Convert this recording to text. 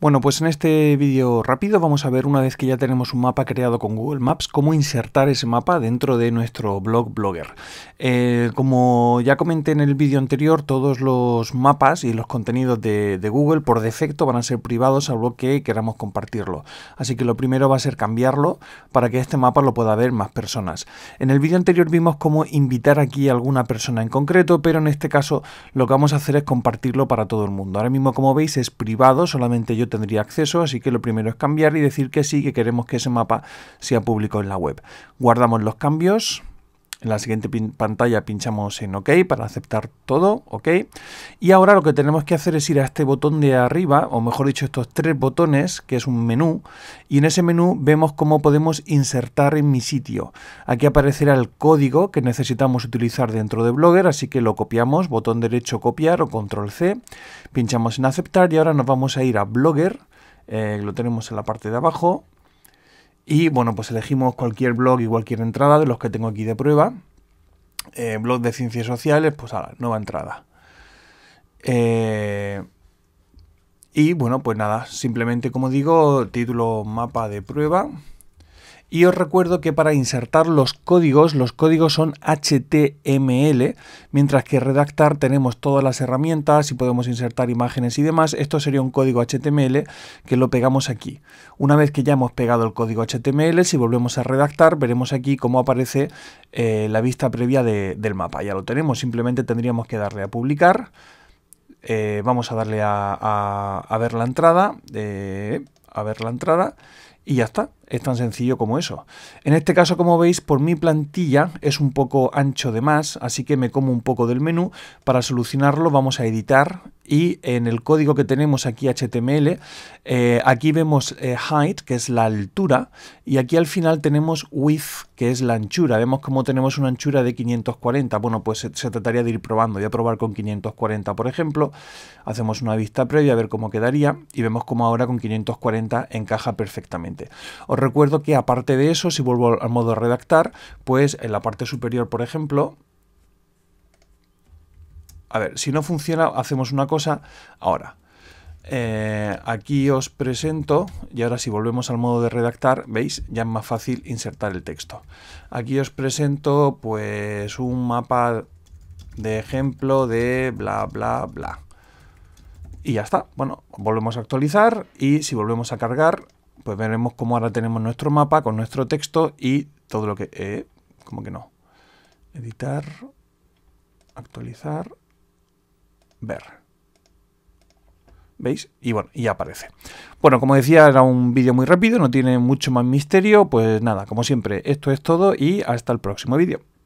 Bueno, pues en este vídeo rápido vamos a ver una vez que ya tenemos un mapa creado con Google Maps, cómo insertar ese mapa dentro de nuestro blog Blogger. Eh, como ya comenté en el vídeo anterior, todos los mapas y los contenidos de, Google por defecto van a ser privados lo que queramos compartirlo. Así que lo primero va a ser cambiarlo para que este mapa lo pueda ver más personas. En el vídeo anterior vimos cómo invitar aquí a alguna persona en concreto, pero en este caso lo que vamos a hacer es compartirlo para todo el mundo. Ahora mismo como veis es privado, solamente yo tendría acceso, así que lo primero es cambiar y decir que sí, que queremos que ese mapa sea público en la web. Guardamos los cambios, en la siguiente pantalla pinchamos en OK para aceptar todo, OK. Y ahora lo que tenemos que hacer es ir a este botón de arriba, o mejor dicho, estos tres botones, que es un menú, y en ese menú vemos cómo podemos insertar en mi sitio. Aquí aparecerá el código que necesitamos utilizar dentro de Blogger, así que lo copiamos, botón derecho copiar o control C, pinchamos en aceptar y ahora nos vamos a ir a Blogger, eh, lo tenemos en la parte de abajo, y bueno, pues elegimos cualquier blog y cualquier entrada de los que tengo aquí de prueba. Eh, blog de ciencias sociales, pues a la nueva entrada. Eh, y bueno, pues nada, simplemente como digo, título mapa de prueba. Y os recuerdo que para insertar los códigos, los códigos son HTML, mientras que redactar tenemos todas las herramientas y podemos insertar imágenes y demás. Esto sería un código HTML que lo pegamos aquí. Una vez que ya hemos pegado el código HTML, si volvemos a redactar, veremos aquí cómo aparece eh, la vista previa del mapa. Ya lo tenemos, simplemente tendríamos que darle a publicar. Eh, vamos a darle a, ver la entrada. de... Eh, a ver la entrada y ya está. Es tan sencillo como eso. En este caso, como veis, por mi plantilla es un poco ancho de más, así que me como un poco del menú. Para solucionarlo vamos a editar y en el código que tenemos aquí HTML, eh, aquí vemos eh, height, que es la altura, y aquí al final tenemos width, que es la anchura. Vemos cómo tenemos una anchura de 540. Bueno, pues se, trataría de ir probando. Voy a probar con 540, por ejemplo. Hacemos una vista previa a ver cómo quedaría y vemos cómo ahora con 540 encaja perfectamente. Os recuerdo que aparte de eso, si vuelvo al modo redactar, pues en la parte superior, por ejemplo, a ver, si no funciona, hacemos una cosa ahora. Eh, aquí os presento, y ahora si volvemos al modo de redactar, veis, ya es más fácil insertar el texto. Aquí os presento pues un mapa de ejemplo de bla bla bla. Y ya está, bueno, volvemos a actualizar y si volvemos a cargar, pues veremos cómo ahora tenemos nuestro mapa con nuestro texto y todo lo que... Eh, como que no? Editar, actualizar, ver. ¿Veis? Y bueno, y ya aparece. Bueno, como decía, era un vídeo muy rápido, no tiene mucho más misterio. Pues nada, como siempre, esto es todo y hasta el próximo vídeo.